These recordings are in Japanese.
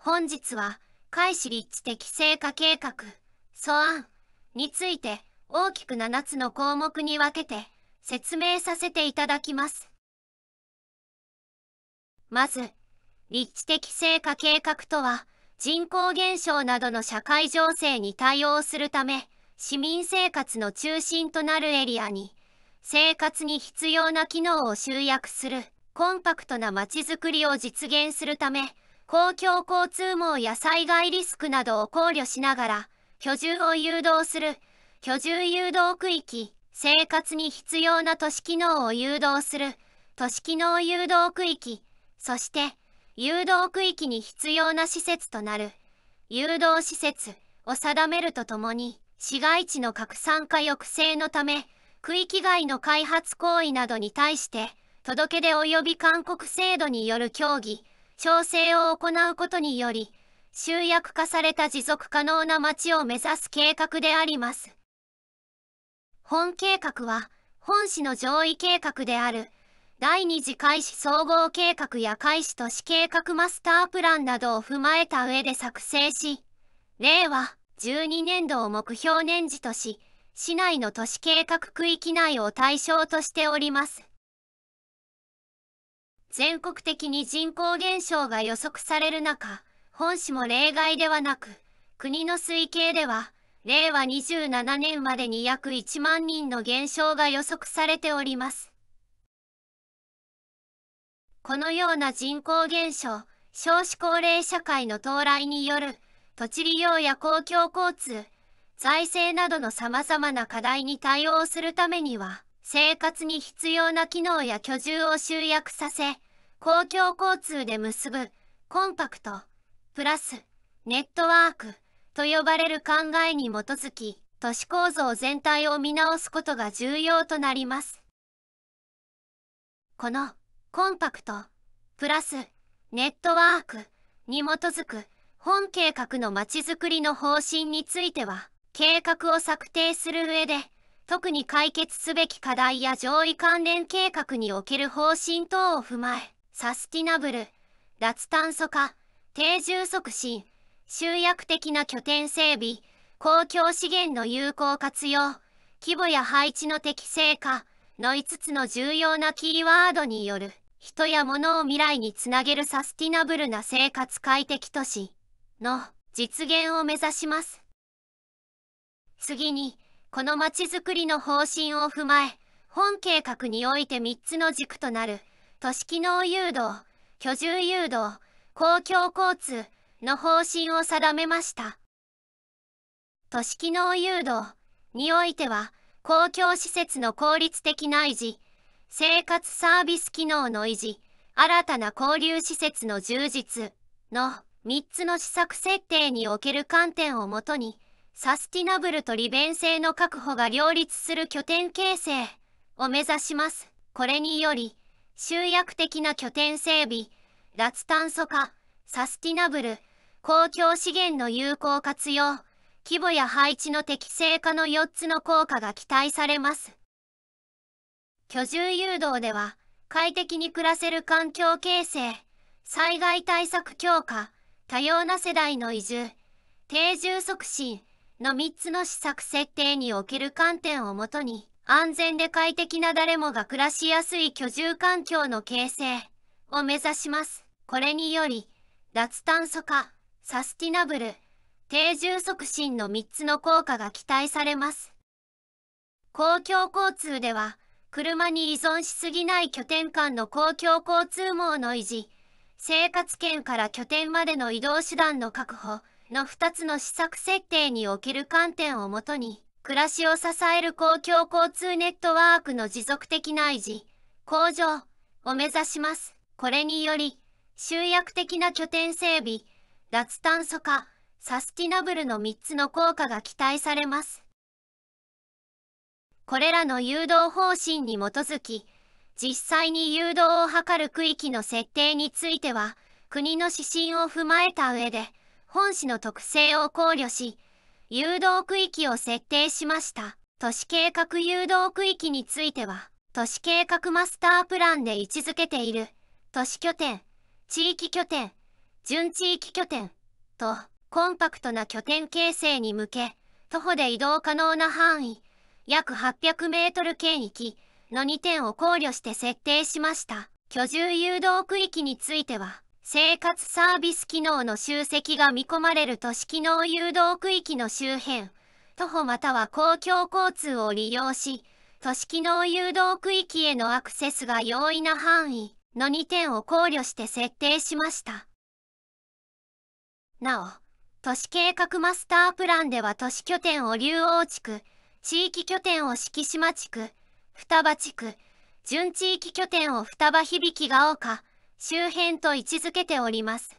本日は、開始立地的成果計画、素案について大きく7つの項目に分けて説明させていただきます。まず、立地的成果計画とは、人口減少などの社会情勢に対応するため、市民生活の中心となるエリアに、生活に必要な機能を集約する、コンパクトな街づくりを実現するため、公共交通網や災害リスクなどを考慮しながら、居住を誘導する、居住誘導区域、生活に必要な都市機能を誘導する、都市機能誘導区域、そして、誘導区域に必要な施設となる、誘導施設を定めるとともに、市街地の拡散化抑制のため、区域外の開発行為などに対して、届け出及び勧告制度による協議、調整を行うことにより、集約化された持続可能な町を目指す計画であります。本計画は、本市の上位計画である、第二次開始総合計画や開始都市計画マスタープランなどを踏まえた上で作成し、令和12年度を目標年次とし、市内の都市計画区域内を対象としております。全国的に人口減少が予測される中、本市も例外ではなく、国の推計では、令和27年までに約1万人の減少が予測されております。このような人口減少、少子高齢社会の到来による土地利用や公共交通、財政などの様々な課題に対応するためには、生活に必要な機能や居住を集約させ、公共交通で結ぶ、コンパクト、プラス、ネットワーク、と呼ばれる考えに基づき、都市構造全体を見直すことが重要となります。この、コンパクト、プラス、ネットワーク、に基づく、本計画のまちづくりの方針については、計画を策定する上で、特に解決すべき課題や上位関連計画における方針等を踏まえ、サスティナブル、脱炭素化、定住促進、集約的な拠点整備、公共資源の有効活用、規模や配置の適正化の5つの重要なキーワードによる、人や物を未来につなげるサスティナブルな生活快適都市の実現を目指します。次に、このまちづくりの方針を踏まえ、本計画において3つの軸となる、都市機能誘導、居住誘導、公共交通の方針を定めました。都市機能誘導においては、公共施設の効率的な維持、生活サービス機能の維持、新たな交流施設の充実の3つの施策設定における観点をもとに、サスティナブルと利便性の確保が両立する拠点形成を目指します。これにより、集約的な拠点整備、脱炭素化、サスティナブル、公共資源の有効活用、規模や配置の適正化の4つの効果が期待されます。居住誘導では、快適に暮らせる環境形成、災害対策強化、多様な世代の移住、定住促進、の3つの施策設定における観点をもとに、安全で快適な誰もが暮らしやすい居住環境の形成を目指します。これにより、脱炭素化、サスティナブル、定住促進の3つの効果が期待されます。公共交通では、車に依存しすぎない拠点間の公共交通網の維持、生活圏から拠点までの移動手段の確保、の2つの施策設定における観点をもとに、暮らしを支える公共交通ネットワークの持続的な維持、向上を目指します。これにより、集約的な拠点整備、脱炭素化、サスティナブルの3つの効果が期待されます。これらの誘導方針に基づき、実際に誘導を図る区域の設定については、国の指針を踏まえた上で、本市の特性を考慮し、誘導区域を設定しました。都市計画誘導区域については、都市計画マスタープランで位置づけている、都市拠点、地域拠点、準地域拠点、と、コンパクトな拠点形成に向け、徒歩で移動可能な範囲、約800メートル圏域の2点を考慮して設定しました。居住誘導区域については、生活サービス機能の集積が見込まれる都市機能誘導区域の周辺、徒歩または公共交通を利用し、都市機能誘導区域へのアクセスが容易な範囲の2点を考慮して設定しました。なお、都市計画マスタープランでは都市拠点を竜王地区、地域拠点を敷島地区、双葉地区、準地域拠点を双葉響きが丘、周辺と位置づけております。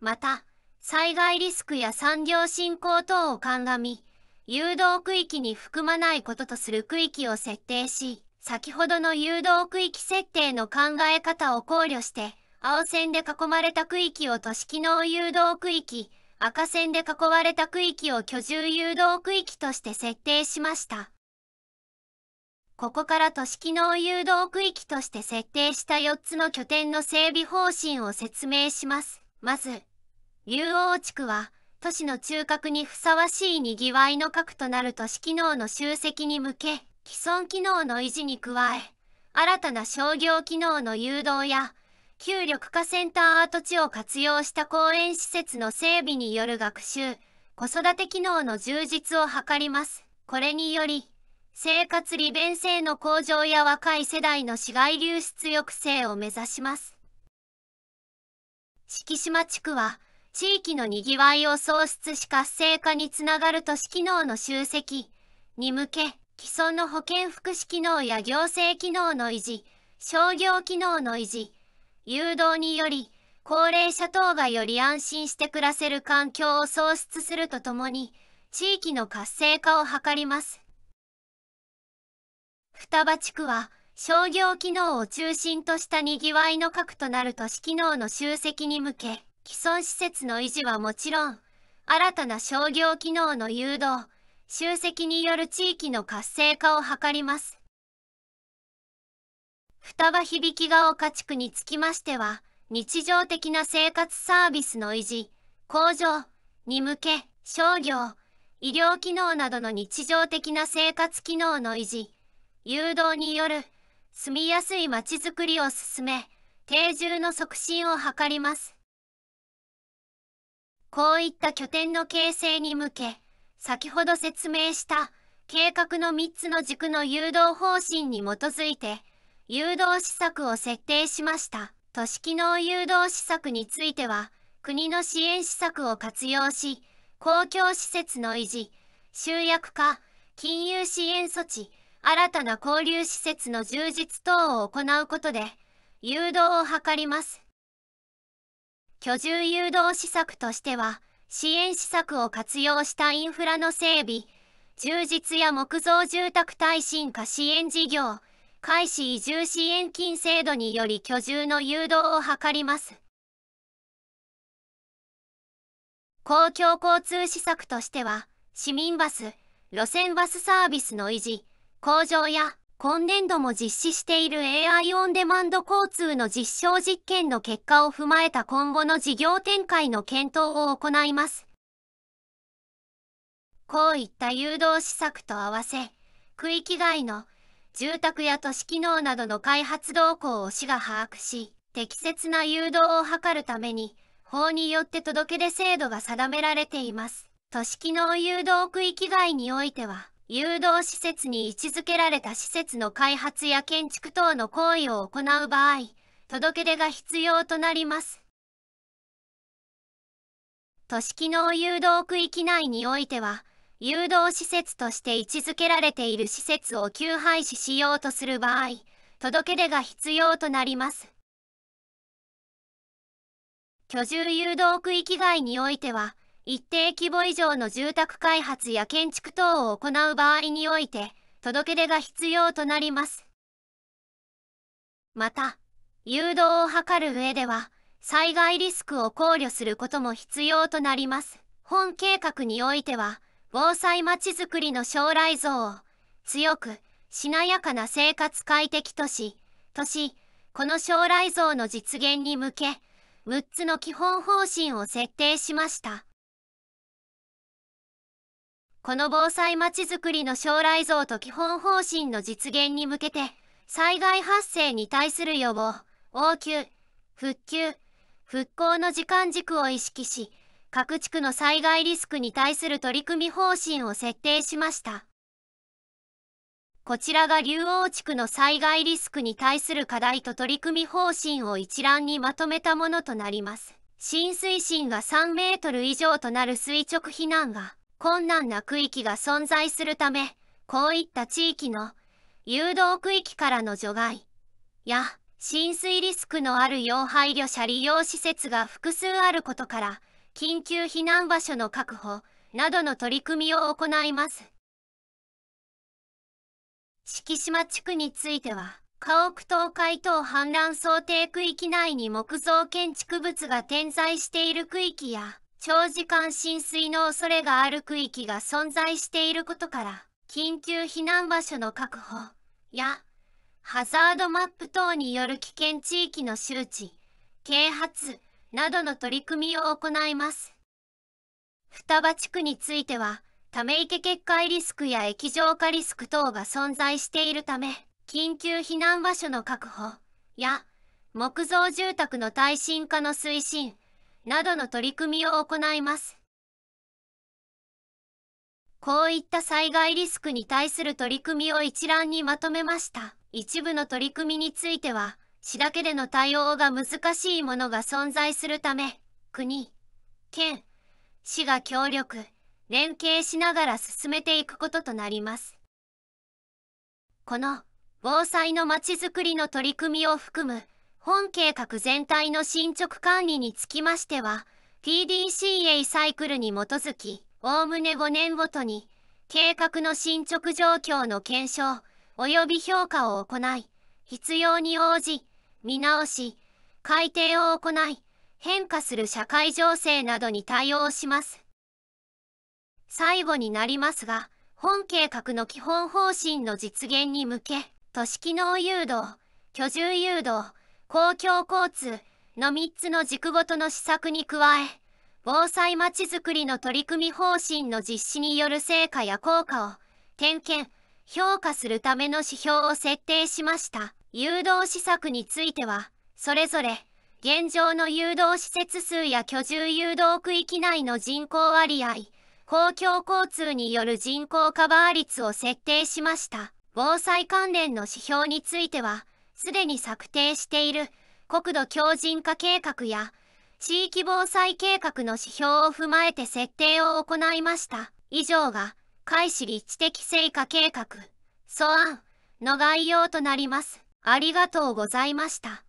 また、災害リスクや産業振興等を鑑み、誘導区域に含まないこととする区域を設定し、先ほどの誘導区域設定の考え方を考慮して、青線で囲まれた区域を都市機能誘導区域、赤線で囲われた区域を居住誘導区域として設定しました。ここから都市機能誘導区域として設定した4つの拠点の整備方針を説明します。まず、竜王地区は、都市の中核にふさわしい賑わいの核となる都市機能の集積に向け、既存機能の維持に加え、新たな商業機能の誘導や、旧緑化センター跡地を活用した公園施設の整備による学習、子育て機能の充実を図ります。これにより、生活利便性の向上や若い世代の市街流出抑制を目指します。敷島地区は、地域の賑わいを創出し活性化につながる都市機能の集積に向け、既存の保健福祉機能や行政機能の維持、商業機能の維持、誘導により、高齢者等がより安心して暮らせる環境を創出するとともに、地域の活性化を図ります。双葉地区は商業機能を中心とした賑わいの核となる都市機能の集積に向け、既存施設の維持はもちろん、新たな商業機能の誘導、集積による地域の活性化を図ります。双葉響が丘地区につきましては、日常的な生活サービスの維持、向上に向け、商業、医療機能などの日常的な生活機能の維持、誘導による住みやすいまちづくりを進め、定住の促進を図ります。こういった拠点の形成に向け、先ほど説明した計画の3つの軸の誘導方針に基づいて、誘導施策を設定しました。都市機能誘導施策については、国の支援施策を活用し、公共施設の維持、集約化、金融支援措置、新たな交流施設の充実等を行うことで、誘導を図ります。居住誘導施策としては、支援施策を活用したインフラの整備、充実や木造住宅耐震化支援事業、開始移住支援金制度により居住の誘導を図ります。公共交通施策としては、市民バス、路線バスサービスの維持、工場や今年度も実施している AI オンデマンド交通の実証実験の結果を踏まえた今後の事業展開の検討を行います。こういった誘導施策と合わせ、区域外の住宅や都市機能などの開発動向を市が把握し、適切な誘導を図るために、法によって届け出制度が定められています。都市機能誘導区域外においては、誘導施設に位置づけられた施設の開発や建築等の行為を行う場合、届け出が必要となります。都市機能誘導区域内においては、誘導施設として位置づけられている施設を休廃止しようとする場合、届け出が必要となります。居住誘導区域外においては、一定規模以上の住宅開発や建築等を行う場合において、届け出が必要となります。また、誘導を図る上では、災害リスクを考慮することも必要となります。本計画においては、防災まちづくりの将来像を、強く、しなやかな生活快適都市、都市、この将来像の実現に向け、6つの基本方針を設定しました。この防災まちづくりの将来像と基本方針の実現に向けて、災害発生に対する予防、応急、復旧、復興の時間軸を意識し、各地区の災害リスクに対する取り組み方針を設定しました。こちらが竜王地区の災害リスクに対する課題と取り組み方針を一覧にまとめたものとなります。浸水深が3メートル以上となる垂直避難が、困難な区域が存在するため、こういった地域の誘導区域からの除外や浸水リスクのある要配慮者利用施設が複数あることから、緊急避難場所の確保などの取り組みを行います。敷島地区については、家屋倒壊等氾濫想定区域内に木造建築物が点在している区域や、長時間浸水の恐れがある区域が存在していることから、緊急避難場所の確保や、ハザードマップ等による危険地域の周知、啓発などの取り組みを行います。双葉地区については、ため池決壊リスクや液状化リスク等が存在しているため、緊急避難場所の確保や、木造住宅の耐震化の推進、などの取り組みを行います。こういった災害リスクに対する取り組みを一覧にまとめました。一部の取り組みについては、市だけでの対応が難しいものが存在するため、国、県、市が協力、連携しながら進めていくこととなります。この防災のまちづくりの取り組みを含む本計画全体の進捗管理につきましては、TDCA サイクルに基づき、おおむね5年ごとに、計画の進捗状況の検証、及び評価を行い、必要に応じ、見直し、改定を行い、変化する社会情勢などに対応します。最後になりますが、本計画の基本方針の実現に向け、都市機能誘導、居住誘導、公共交通の3つの軸ごとの施策に加え、防災まちづくりの取り組み方針の実施による成果や効果を点検、評価するための指標を設定しました。誘導施策については、それぞれ、現状の誘導施設数や居住誘導区域内の人口割合、公共交通による人口カバー率を設定しました。防災関連の指標については、すでに策定している国土強靭化計画や地域防災計画の指標を踏まえて設定を行いました。以上が、開始立地的成果計画、素案の概要となります。ありがとうございました。